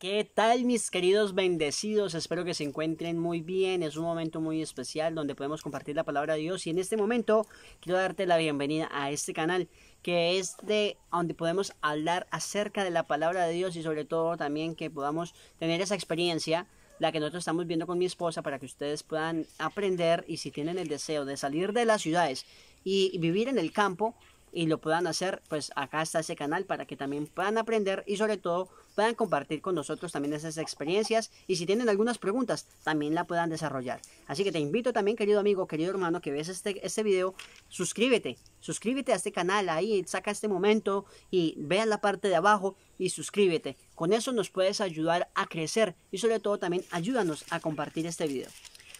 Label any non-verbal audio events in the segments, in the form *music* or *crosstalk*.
¿Qué tal mis queridos bendecidos? Espero que se encuentren muy bien. Es un momento muy especial donde podemos compartir la palabra de Dios y en este momento quiero darte la bienvenida a este canal que es de donde podemos hablar acerca de la palabra de Dios y sobre todo también que podamos tener esa experiencia la que nosotros estamos viendo con mi esposa para que ustedes puedan aprender y si tienen el deseo de salir de las ciudades y vivir en el campo, y lo puedan hacer, pues acá está ese canal para que también puedan aprender y sobre todo puedan compartir con nosotros también esas experiencias y si tienen algunas preguntas también la puedan desarrollar. Así que te invito también, querido amigo, querido hermano, que ves este, este video, suscríbete, suscríbete a este canal ahí, saca este momento y vea la parte de abajo y suscríbete. Con eso nos puedes ayudar a crecer y sobre todo también ayúdanos a compartir este video.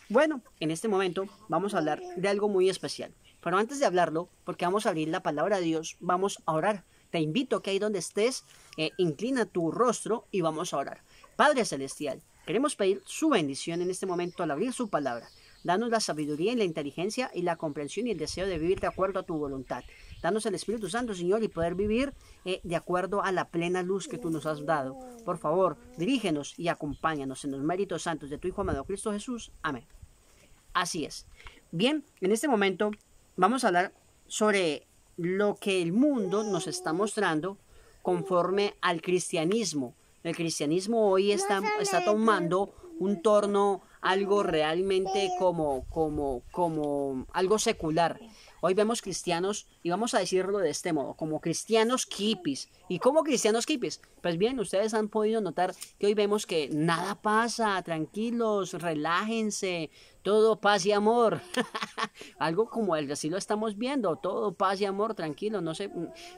Bueno, en este momento vamos a hablar de algo muy especial. Pero antes de hablarlo, porque vamos a abrir la palabra de Dios, vamos a orar. Te invito que ahí donde estés, eh, inclina tu rostro y vamos a orar. Padre Celestial, queremos pedir su bendición en este momento al abrir su palabra. Danos la sabiduría y la inteligencia y la comprensión y el deseo de vivir de acuerdo a tu voluntad. Danos el Espíritu Santo, Señor, y poder vivir eh, de acuerdo a la plena luz que tú nos has dado. Por favor, dirígenos y acompáñanos en los méritos santos de tu Hijo amado Cristo Jesús. Amén. Así es. Bien, en este momento vamos a hablar sobre lo que el mundo nos está mostrando conforme al cristianismo. El cristianismo hoy está, está tomando un torno algo realmente como, como, como algo secular. Hoy vemos cristianos, y vamos a decirlo de este modo, como cristianos kipis. ¿Y cómo cristianos kipis? Pues bien, ustedes han podido notar que hoy vemos que nada pasa, tranquilos, relájense, todo paz y amor. *laughs* Algo como el así lo estamos viendo, todo paz y amor, tranquilo, no se,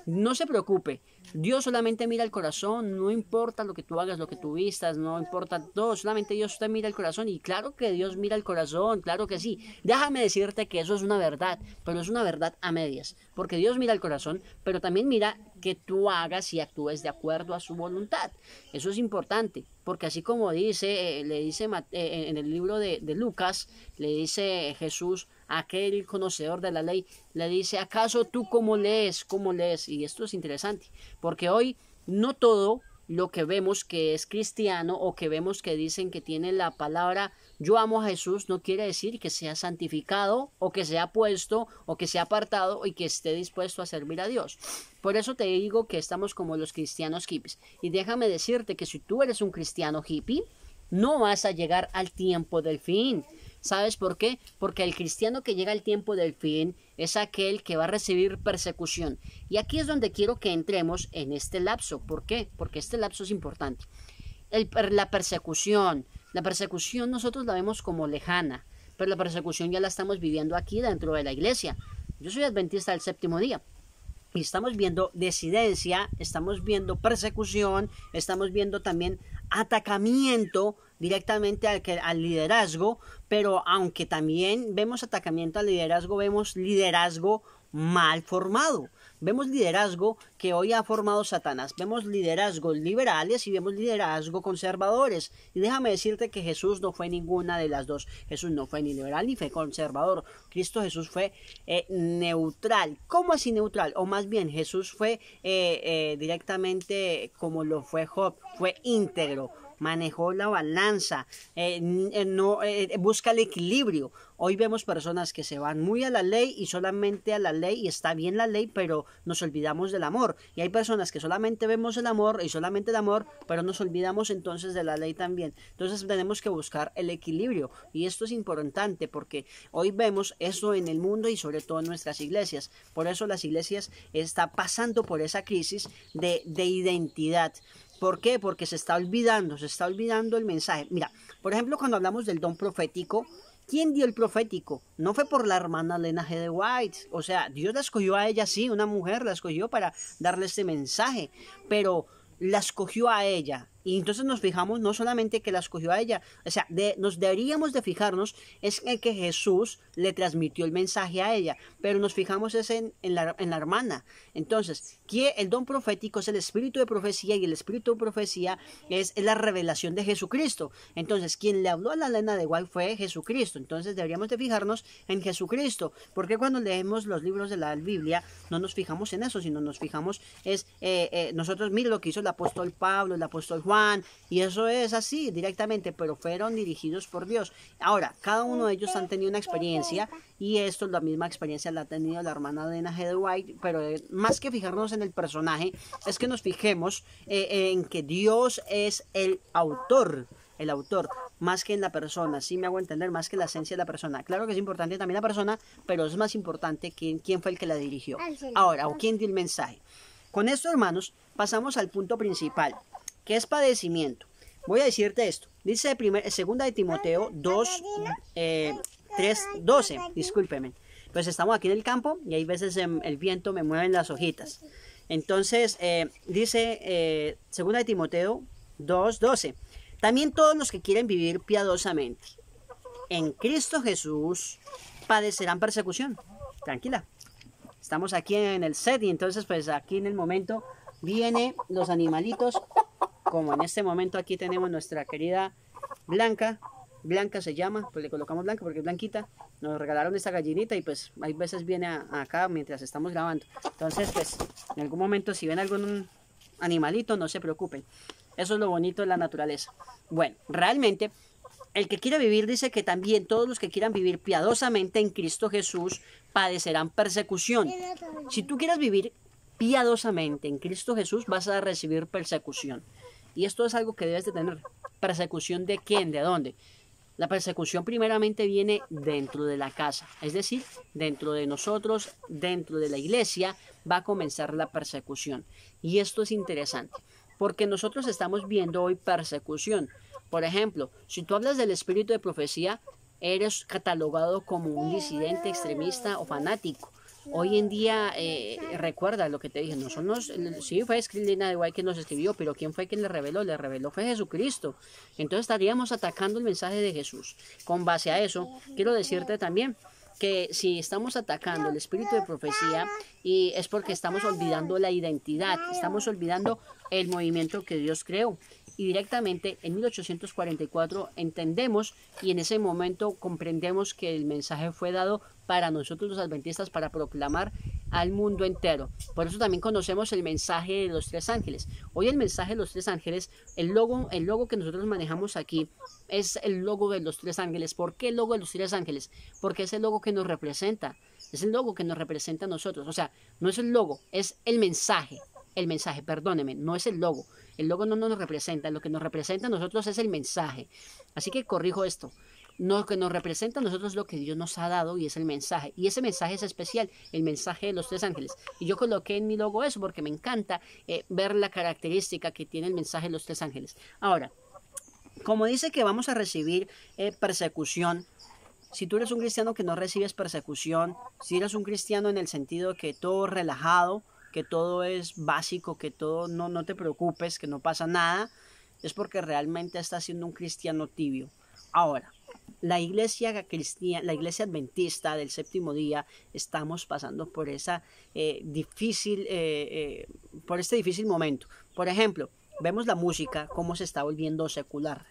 no se preocupe. Dios solamente mira el corazón, no importa lo que tú hagas, lo que tú vistas, no importa todo, solamente Dios te mira el corazón y claro que Dios mira el corazón, claro que sí. Déjame decirte que eso es una verdad, pero es una verdad a medias, porque Dios mira el corazón, pero también mira que tú hagas y actúes de acuerdo a su voluntad. Eso es importante porque así como dice, eh, le dice eh, en el libro de, de, Lucas, le dice Jesús, aquel conocedor de la ley, le dice, ¿acaso tú cómo lees? ¿Cómo lees? Y esto es interesante, porque hoy no todo lo que vemos que es cristiano o que vemos que dicen que tiene la palabra yo amo a Jesús no quiere decir que sea santificado o que sea puesto o que sea apartado y que esté dispuesto a servir a Dios. Por eso te digo que estamos como los cristianos hippies. Y déjame decirte que si tú eres un cristiano hippie, no vas a llegar al tiempo del fin. ¿Sabes por qué? Porque el cristiano que llega al tiempo del fin es aquel que va a recibir persecución. Y aquí es donde quiero que entremos en este lapso. ¿Por qué? Porque este lapso es importante. la persecución. La persecución nosotros la vemos como lejana, pero la persecución ya la estamos viviendo aquí dentro de la iglesia. Yo soy adventista del séptimo día. Y estamos viendo desidencia, estamos viendo persecución, estamos viendo también atacamiento directamente al, liderazgo, pero aunque también vemos atacamiento al liderazgo, vemos liderazgo mal formado. Vemos liderazgo que hoy ha formado Satanás. Vemos liderazgo liberales y vemos liderazgo conservadores. Y déjame decirte que Jesús no fue ninguna de las dos. Jesús no fue ni liberal ni fue conservador. Cristo Jesús fue eh, neutral. ¿Cómo así neutral? O más bien, Jesús fue eh, eh, directamente como lo fue Job. Fue íntegro, manejó la balanza, eh, eh, no, eh, busca el equilibrio. Hoy vemos personas que se van muy a la ley y solamente a la ley y está bien la ley, pero nos olvidamos del amor. Y hay personas que solamente vemos el amor y solamente el amor, pero nos olvidamos entonces de la ley también. Entonces tenemos que buscar el equilibrio. Y esto es importante porque hoy vemos eso en el mundo y sobre todo en nuestras iglesias. Por eso las iglesias están pasando por esa crisis de, de identidad. ¿Por qué? Porque se está olvidando, se está olvidando el mensaje. Mira, por ejemplo, cuando hablamos del don profético, ¿quién dio el profético? No fue por la hermana Lena G. de White. O sea, Dios la escogió a ella, sí, una mujer la escogió para darle este mensaje, pero la escogió a ella. Y entonces nos fijamos no solamente que la escogió a ella, o sea, nos deberíamos de fijarnos es en que Jesús le transmitió el mensaje a ella, pero nos fijamos es en, la, hermana. Entonces, que el don profético es el espíritu de profecía y el espíritu de profecía es, la revelación de Jesucristo. Entonces, quien le habló a la lena de Guay fue Jesucristo. Entonces, deberíamos de fijarnos en Jesucristo, porque cuando leemos los libros de la Biblia no nos fijamos en eso, sino nos fijamos es eh, eh, nosotros, mire lo que hizo el apóstol Pablo, el apóstol Juan, y eso es así directamente, pero fueron dirigidos por Dios. Ahora, cada uno de ellos han tenido una experiencia, y esto, la misma experiencia la ha tenido la hermana dena Head White, pero eh, más que fijarnos en el personaje, es que nos fijemos eh, en que Dios es el autor el autor, más que en la persona, si me hago entender, más que la esencia de la persona. Claro que es importante también la persona, pero es más importante quién fue el que la dirigió. Ahora, o quién dio el mensaje. Con esto, hermanos, pasamos al punto principal. ¿Qué es padecimiento? Voy a decirte esto. Dice primer, segunda de Timoteo 2, 3, 12, discúlpeme. Pues estamos aquí en el campo y hay veces em, el viento me mueven las hojitas. Entonces, eh, dice eh, segunda de Timoteo 2, 12. También todos los que quieren vivir piadosamente en Cristo Jesús padecerán persecución. Tranquila. Estamos aquí en el set y entonces pues aquí en el momento vienen los animalitos como en este momento aquí tenemos nuestra querida Blanca. Blanca se llama, pues le colocamos Blanca porque es blanquita. Nos regalaron esta gallinita y pues hay veces viene acá mientras estamos grabando. Entonces pues en algún momento si ven algún animalito no se preocupen. Eso es lo bonito de la naturaleza. Bueno, realmente el que quiera vivir dice que también todos los que quieran vivir piadosamente en Cristo Jesús padecerán persecución. Si tú quieras vivir piadosamente en Cristo Jesús vas a recibir persecución. Y esto es algo que debes de tener. ¿Persecución de quién? ¿De dónde? La persecución primeramente viene dentro de la casa, es decir, dentro de nosotros, dentro de la iglesia, va a comenzar la persecución. Y esto es interesante, porque nosotros estamos viendo hoy persecución. Por ejemplo, si tú hablas del espíritu de profecía, eres catalogado como un disidente, extremista o fanático. Hoy en día, eh, recuerda lo que te dije, no son los, eh, sí fue Lina de Guay quien nos escribió, pero ¿quién fue quien le reveló? Le reveló fue Jesucristo. Entonces estaríamos atacando el mensaje de Jesús. Con base a eso, quiero decirte también que si estamos atacando el espíritu de profecía y es porque estamos olvidando la identidad, estamos olvidando el movimiento que Dios creó. Y directamente en 1844 entendemos y en ese momento comprendemos que el mensaje fue dado para nosotros los adventistas para proclamar al mundo entero. Por eso también conocemos el mensaje de los tres ángeles. Hoy el mensaje de los tres ángeles, el logo, el logo que nosotros manejamos aquí es el logo de los tres ángeles. ¿Por qué el logo de los tres ángeles? Porque es el logo que nos representa. Es el logo que nos representa a nosotros. O sea, no es el logo, es el mensaje. El mensaje, perdóneme, no es el logo. El logo no nos representa. Lo que nos representa a nosotros es el mensaje. Así que corrijo esto no, que nos representa a nosotros lo que Dios nos ha dado y es el mensaje. Y ese mensaje es especial, el mensaje de los tres ángeles. Y yo coloqué en mi logo eso porque me encanta eh, ver la característica que tiene el mensaje de los tres ángeles. Ahora, como dice que vamos a recibir eh, persecución, si tú eres un cristiano que no recibes persecución, si eres un cristiano en el sentido que todo relajado, que todo es básico, que todo no, no te preocupes, que no pasa nada, es porque realmente estás siendo un cristiano tibio. Ahora, la iglesia cristiana, la iglesia adventista del séptimo día, estamos pasando por esa eh, difícil, eh, eh, por este difícil momento. Por ejemplo, vemos la música, cómo se está volviendo secular.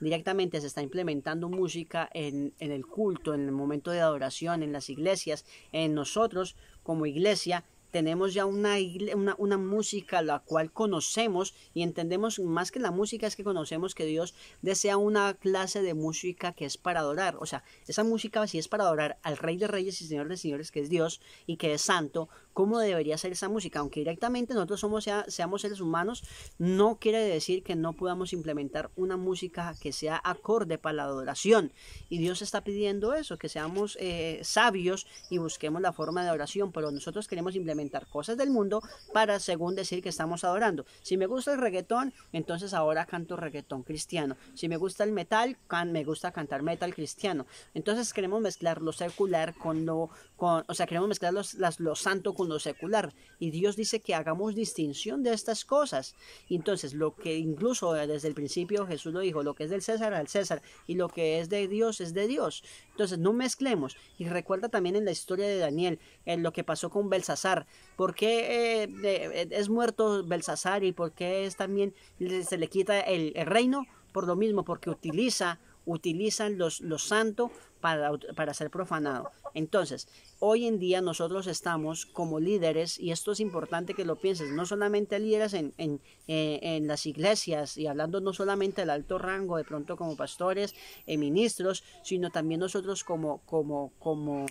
Directamente se está implementando música en el culto, en el momento de adoración, en las iglesias, en nosotros como iglesia, tenemos ya una, una, una, música la cual conocemos y entendemos más que la música es que conocemos que Dios desea una clase de música que es para adorar. O sea, esa música si es para adorar al Rey de Reyes y Señor de Señores, que es Dios y que es santo, cómo debería ser esa música. Aunque directamente nosotros somos, seamos seres humanos, no quiere decir que no podamos implementar una música que sea acorde para la adoración. Y Dios está pidiendo eso, que seamos eh, sabios y busquemos la forma de oración, pero nosotros queremos implementar cosas del mundo para, según decir, que estamos adorando. Si me gusta el reggaetón, entonces ahora canto reggaetón cristiano. Si me gusta el metal, me gusta cantar metal cristiano. Entonces queremos mezclar lo secular con lo o sea, queremos mezclar los, lo santo con lo secular. Y Dios dice que hagamos distinción de estas cosas. entonces, lo que incluso eh, desde el principio Jesús lo dijo, lo que es del César al César y lo que es de Dios es de Dios. Entonces, no mezclemos. Y recuerda también en la historia de Daniel, en lo que pasó con Belsasar. ¿Por qué eh, eh, es muerto Belsasar y por qué también se le quita el, reino? Por lo mismo, porque utiliza utilizan los, los santo para, ser profanado. Entonces, hoy en día nosotros estamos como líderes, y esto es importante que lo pienses, no solamente líderes en, eh, las iglesias y hablando no solamente del alto rango, de pronto como pastores, y eh, ministros, sino también nosotros como, como, como,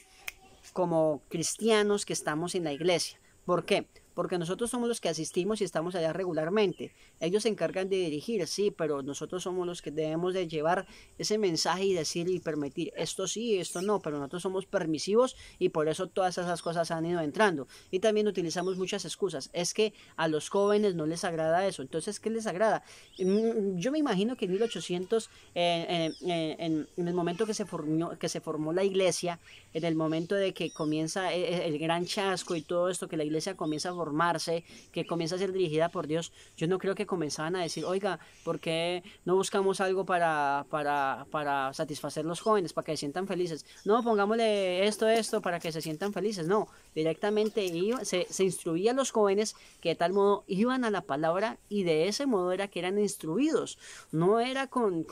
como cristianos que estamos en la iglesia. ¿Por qué? porque nosotros somos los que asistimos y estamos allá regularmente. Ellos se encargan de dirigir, sí, pero nosotros somos los que debemos de llevar ese mensaje y decir y permitir esto sí, esto no, pero nosotros somos permisivos y por eso todas esas cosas han ido entrando. Y también utilizamos muchas excusas. Es que a los jóvenes no les agrada eso. Entonces, ¿qué les agrada? Mm, yo me imagino que en 1800, eh, eh, eh, en, el momento que se, formó, que se formó la iglesia, en el momento de que comienza el, gran chasco y todo esto, que la iglesia comienza a formarse, que comienza a ser dirigida por Dios, yo no creo que comenzaban a decir, oiga, ¿por qué no buscamos algo para, para, para satisfacer los jóvenes, para que se sientan felices? No, pongámosle esto, esto, para que se sientan felices. No, directamente se, instruía a los jóvenes que de tal modo iban a la palabra y de ese modo era que eran instruidos. No era con,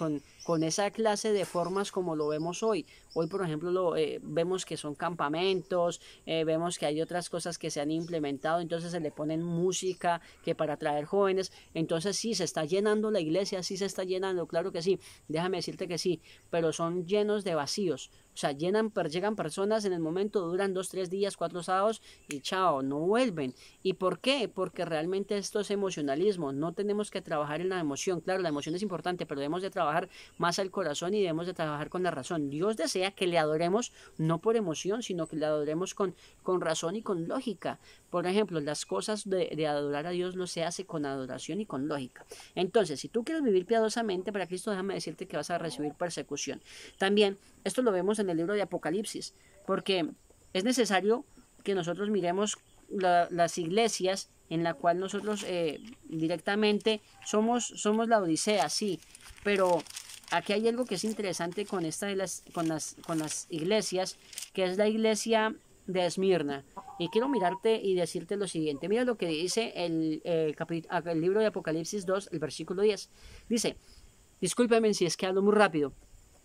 esa clase de formas como lo vemos hoy. Hoy, por ejemplo, lo, eh, vemos que son campamentos, eh, vemos que hay otras cosas que se han implementado. Entonces, se le ponen música que para atraer jóvenes, entonces sí, se está llenando la iglesia, sí se está llenando, claro que sí, déjame decirte que sí, pero son llenos de vacíos, o sea, llenan, llegan personas en el momento, duran dos, tres días, cuatro sábados y chao, no vuelven. ¿Y por qué? Porque realmente esto es emocionalismo. No tenemos que trabajar en la emoción. Claro, la emoción es importante, pero debemos de trabajar más al corazón y debemos de trabajar con la razón. Dios desea que le adoremos no por emoción, sino que le adoremos con, con razón y con lógica. Por ejemplo, la las cosas de, adorar a Dios no se hace con adoración y con lógica. Entonces, si tú quieres vivir piadosamente para Cristo, déjame decirte que vas a recibir persecución. También, esto lo vemos en el libro de Apocalipsis, porque es necesario que nosotros miremos las iglesias en la cual nosotros eh, directamente somos, somos la Odisea, sí, pero aquí hay algo que es interesante con esta de las, con las, con las iglesias, que es la iglesia de Esmirna. Y quiero mirarte y decirte lo siguiente. Mira lo que dice el, eh, ah, el libro de Apocalipsis 2, el versículo 10. Dice, discúlpeme si es que hablo muy rápido.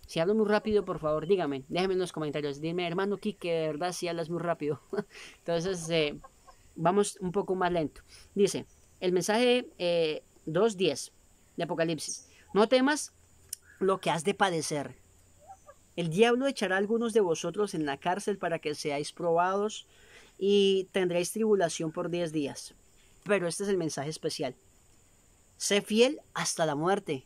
Si hablo muy rápido, por favor, dígame, déjame en los comentarios. Dime, hermano Kike, de verdad, si hablas muy rápido. *laughs* Entonces, eh, vamos un poco más lento. Dice, el mensaje eh, 2.10 de Apocalipsis. No temas lo que has de padecer. El diablo echará a algunos de vosotros en la cárcel para que seáis probados y tendréis tribulación por diez días. Pero este es el mensaje especial. Sé fiel hasta la muerte.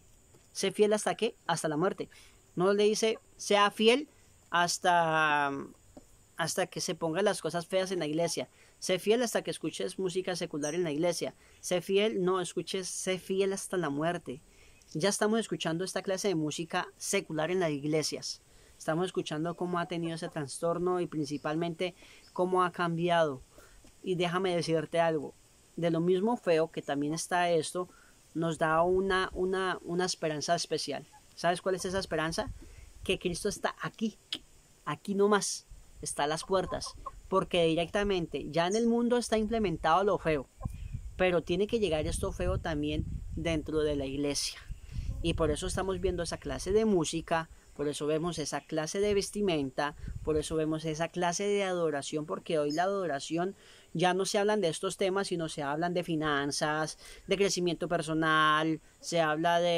Sé fiel hasta qué? Hasta la muerte. No le dice, sea fiel hasta, hasta que se pongan las cosas feas en la iglesia. Sé fiel hasta que escuches música secular en la iglesia. Sé fiel, no escuches, sé fiel hasta la muerte. Ya estamos escuchando esta clase de música secular en las iglesias. Estamos escuchando cómo ha tenido ese trastorno y principalmente cómo ha cambiado. Y déjame decirte algo, de lo mismo feo que también está esto, nos da una, una, una esperanza especial. ¿Sabes cuál es esa esperanza? Que Cristo está aquí, aquí nomás, está a las puertas, porque directamente ya en el mundo está implementado lo feo, pero tiene que llegar esto feo también dentro de la iglesia. Y por eso estamos viendo esa clase de música, por eso vemos esa clase de vestimenta, por eso vemos esa clase de adoración, porque hoy la adoración ya no se hablan de estos temas, sino se hablan de finanzas, de crecimiento personal, se habla de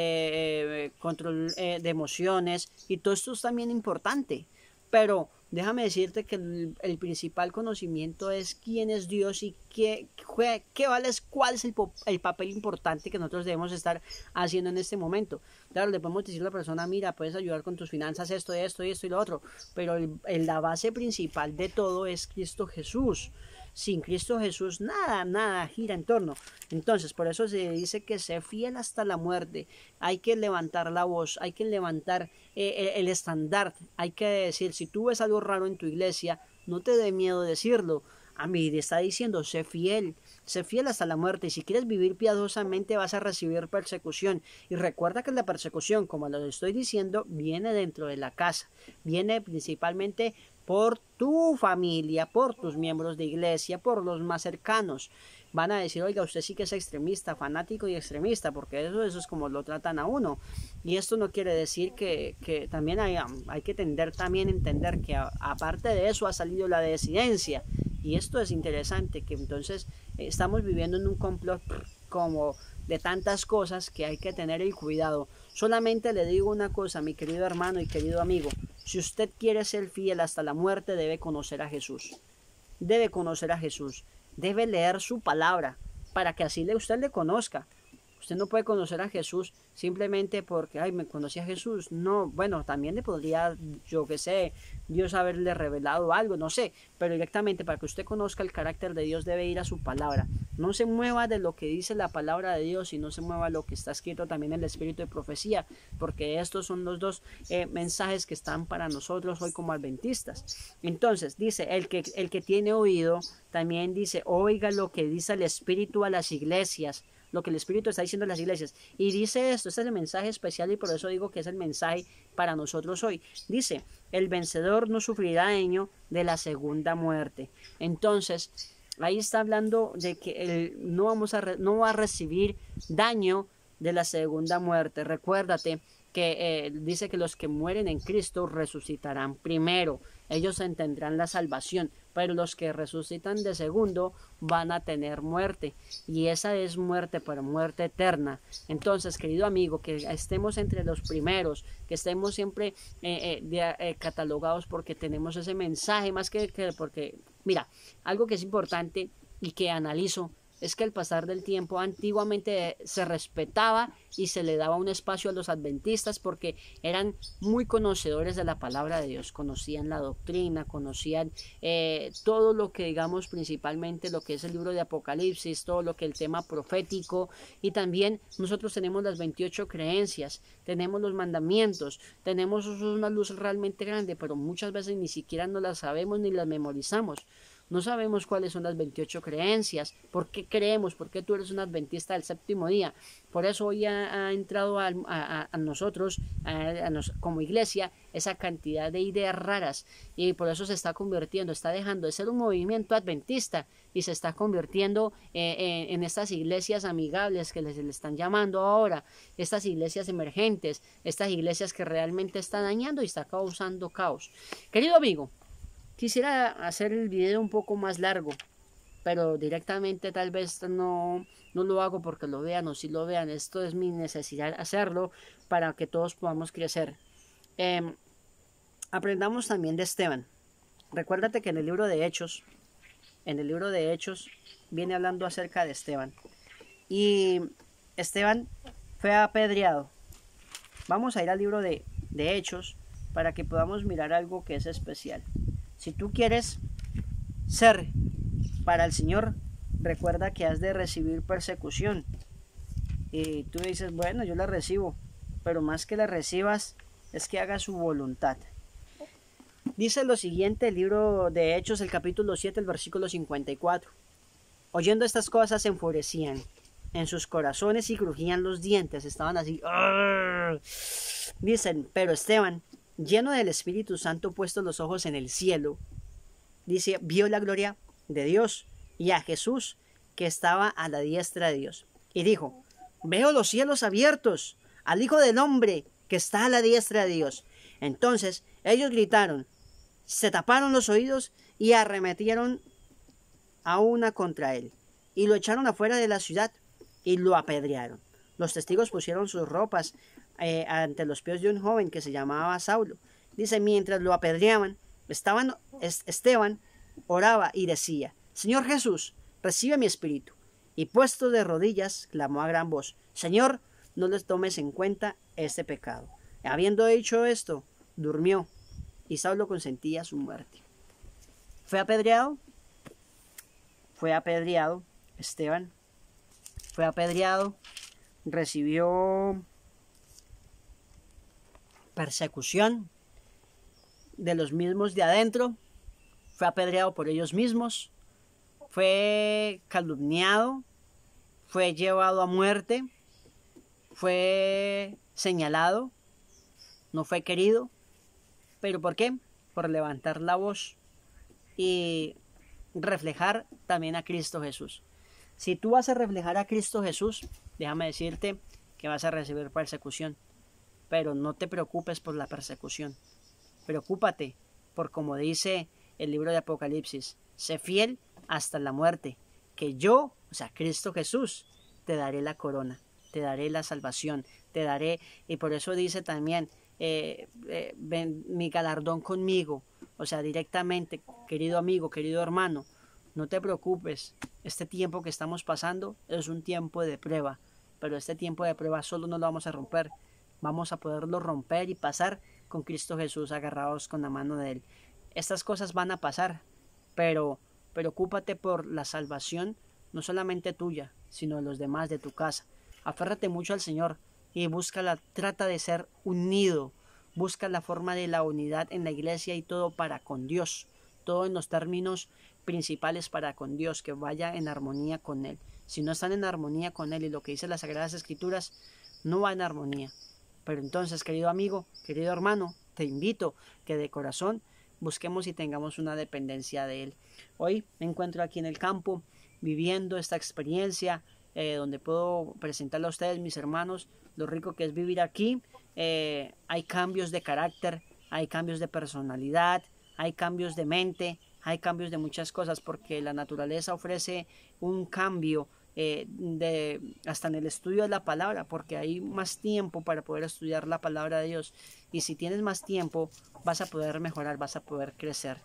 eh, control eh, de emociones y todo esto es también importante, pero Déjame decirte que el, principal conocimiento es quién es Dios y qué, qué, qué cuál es el, el, papel importante que nosotros debemos estar haciendo en este momento. Claro, le podemos decir a la persona, mira, puedes ayudar con tus finanzas, esto, esto, y esto y lo otro, pero el, la base principal de todo es Cristo Jesús. Sin Cristo Jesús nada, nada gira en torno. Entonces, por eso se dice que sé fiel hasta la muerte. Hay que levantar la voz, hay que levantar eh, eh, el estandarte, hay que decir, si tú ves algo raro en tu iglesia, no te dé miedo decirlo. A mí te está diciendo, sé fiel, sé fiel hasta la muerte. Y si quieres vivir piadosamente vas a recibir persecución. Y recuerda que la persecución, como lo estoy diciendo, viene dentro de la casa. Viene principalmente por tu familia, por tus miembros de iglesia, por los más cercanos. Van a decir, oiga, usted sí que es extremista, fanático y extremista, porque eso, es como lo tratan a uno. Y esto no quiere decir que, también hay, que tender también entender que aparte de eso ha salido la desidencia. Y esto es interesante, que entonces eh, estamos viviendo en un complot como de tantas cosas que hay que tener el cuidado. Solamente le digo una cosa, mi querido hermano y querido amigo, si usted quiere ser fiel hasta la muerte, debe conocer a Jesús. Debe conocer a Jesús. Debe leer su palabra para que así usted le conozca. Usted no puede conocer a Jesús simplemente porque, ay, me conocí a Jesús. No, bueno, también le podría, yo qué sé, Dios haberle revelado algo, no sé. Pero directamente para que usted conozca el carácter de Dios debe ir a su palabra. No se mueva de lo que dice la palabra de Dios y no se mueva lo que está escrito también en el Espíritu de Profecía, porque estos son los dos eh, mensajes que están para nosotros hoy como adventistas. Entonces, dice, el que, el que tiene oído, también dice, oiga lo que dice el Espíritu a las iglesias lo que el Espíritu está diciendo en las iglesias. Y dice esto, este es el mensaje especial y por eso digo que es el mensaje para nosotros hoy. Dice, el vencedor no sufrirá daño de la segunda muerte. Entonces, ahí está hablando de que no, vamos a no va a recibir daño de la segunda muerte. Recuérdate que eh, dice que los que mueren en Cristo resucitarán primero. Ellos entenderán la salvación pero los que resucitan de segundo van a tener muerte, y esa es muerte, pero muerte eterna. Entonces, querido amigo, que estemos entre los primeros, que estemos siempre eh, eh, eh, catalogados porque tenemos ese mensaje, más que, que porque, mira, algo que es importante y que analizo es que el pasar del tiempo antiguamente se respetaba y se le daba un espacio a los adventistas porque eran muy conocedores de la palabra de Dios, conocían la doctrina, conocían eh, todo lo que digamos principalmente lo que es el libro de Apocalipsis, todo lo que el tema profético y también nosotros tenemos las 28 creencias, tenemos los mandamientos, tenemos una luz realmente grande, pero muchas veces ni siquiera no la sabemos ni las memorizamos. No sabemos cuáles son las 28 creencias, por qué creemos, por qué tú eres un adventista del séptimo día. Por eso hoy ha, entrado a, nosotros, como iglesia, esa cantidad de ideas raras y por eso se está convirtiendo, está dejando de ser un movimiento adventista y se está convirtiendo eh, eh, en estas iglesias amigables que les, están llamando ahora, estas iglesias emergentes, estas iglesias que realmente están dañando y está causando caos. Querido amigo, Quisiera hacer el video un poco más largo, pero directamente tal vez no, no lo hago porque lo vean o si lo vean. Esto es mi necesidad hacerlo para que todos podamos crecer. Em, aprendamos también de Esteban. Recuérdate que en el libro de Hechos, en el libro de Hechos, viene hablando acerca de Esteban. Y Esteban fue apedreado. Vamos a ir al libro de Hechos para que podamos mirar algo que es especial. Si tú quieres ser para el Señor, recuerda que has de recibir persecución. Y tú dices, bueno, yo la recibo, pero más que la recibas es que haga su voluntad. Dice lo siguiente el libro de Hechos, el capítulo 7, el versículo 54. Oyendo estas cosas se enfurecían en sus corazones y crujían los dientes, estaban así. Dicen, pero Esteban, lleno del Espíritu Santo, puesto los ojos en el cielo, dice, vio la gloria de Dios y a Jesús que estaba a la diestra de Dios. Y dijo, veo los cielos abiertos al Hijo del Hombre que está a la diestra de Dios. Entonces ellos gritaron, se taparon los oídos y arremetieron a una contra él, y lo echaron afuera de la ciudad y lo apedrearon. Los testigos pusieron sus ropas eh, ante los pies de un joven que se llamaba Saulo. Dice, mientras lo apedreaban, Esteban oraba y decía, Señor Jesús, recibe mi espíritu. Y puesto de rodillas, clamó a gran voz, Señor, no les tomes en cuenta este pecado. Habiendo hecho esto, durmió y Saulo consentía su muerte. Fue apedreado, fue apedreado, Esteban, fue apedreado, recibió persecución de los mismos de adentro, fue apedreado por ellos mismos, fue calumniado, fue llevado a muerte, fue señalado, no fue querido, pero ¿por qué? Por levantar la voz y reflejar también a Cristo Jesús. Si tú vas a reflejar a Cristo Jesús, déjame decirte que vas a recibir persecución pero no te preocupes por la persecución. Preocúpate por, como dice el libro de Apocalipsis, sé fiel hasta la muerte, que yo, o sea, Cristo Jesús, te daré la corona, te daré la salvación, te daré, y por eso dice también, eh, eh, ven, mi galardón conmigo, o sea, directamente, querido amigo, querido hermano, no te preocupes, este tiempo que estamos pasando es un tiempo de prueba, pero este tiempo de prueba solo no lo vamos a romper, vamos a poderlo romper y pasar con Cristo Jesús agarrados con la mano de Él. Estas cosas van a pasar, pero preocúpate por la salvación, no solamente tuya, sino de los demás de tu casa. Aférrate mucho al Señor y busca la trata de ser unido, busca la forma de la unidad en la iglesia y todo para con Dios, todo en los términos principales para con Dios, que vaya en armonía con Él. Si no están en armonía con Él y lo que dice las Sagradas Escrituras, no va en armonía. Pero entonces, querido amigo, querido hermano, te invito que de corazón busquemos y tengamos una dependencia de Él. Hoy me encuentro aquí en el campo viviendo esta experiencia eh, donde puedo presentarle a ustedes, mis hermanos, lo rico que es vivir aquí. Eh, hay cambios de carácter, hay cambios de personalidad, hay cambios de mente, hay cambios de muchas cosas porque la naturaleza ofrece un cambio eh, de, hasta en el estudio de la palabra, porque hay más tiempo para poder estudiar la palabra de Dios. Y si tienes más tiempo, vas a poder mejorar, vas a poder crecer.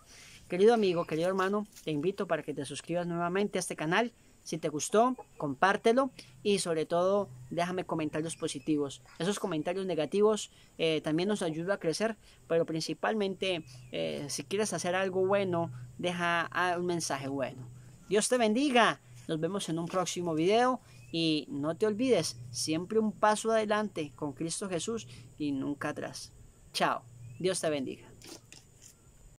Querido amigo, querido hermano, te invito para que te suscribas nuevamente a este canal. Si te gustó, compártelo y sobre todo déjame comentarios positivos. Esos comentarios negativos eh, también nos ayudan a crecer, pero principalmente eh, si quieres hacer algo bueno, deja ah, un mensaje bueno. Dios te bendiga. Nos vemos en un próximo video y no te olvides, siempre un paso adelante con Cristo Jesús y nunca atrás. Chao. Dios te bendiga.